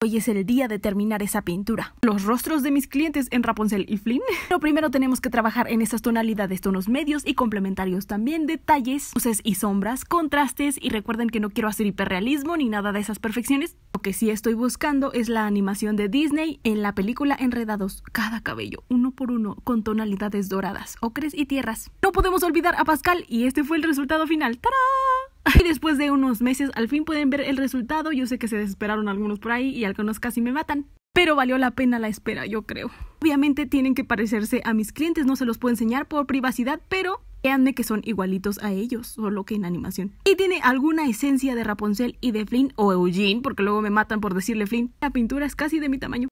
Hoy es el día de terminar esa pintura. Los rostros de mis clientes en Rapunzel y Flynn. Pero primero tenemos que trabajar en esas tonalidades, tonos medios y complementarios también, detalles, luces y sombras, contrastes y recuerden que no quiero hacer hiperrealismo ni nada de esas perfecciones. Lo que sí estoy buscando es la animación de Disney en la película Enredados, cada cabello, uno por uno, con tonalidades doradas, ocres y tierras. No podemos olvidar a Pascal y este fue el resultado final. ¡Tarán! Y después de unos meses al fin pueden ver el resultado. Yo sé que se desesperaron algunos por ahí y algunos casi me matan. Pero valió la pena la espera, yo creo. Obviamente tienen que parecerse a mis clientes, no se los puedo enseñar por privacidad, pero Créanme que son igualitos a ellos, solo que en animación. Y tiene alguna esencia de Rapunzel y de Flynn o Eugene, porque luego me matan por decirle Flynn. La pintura es casi de mi tamaño.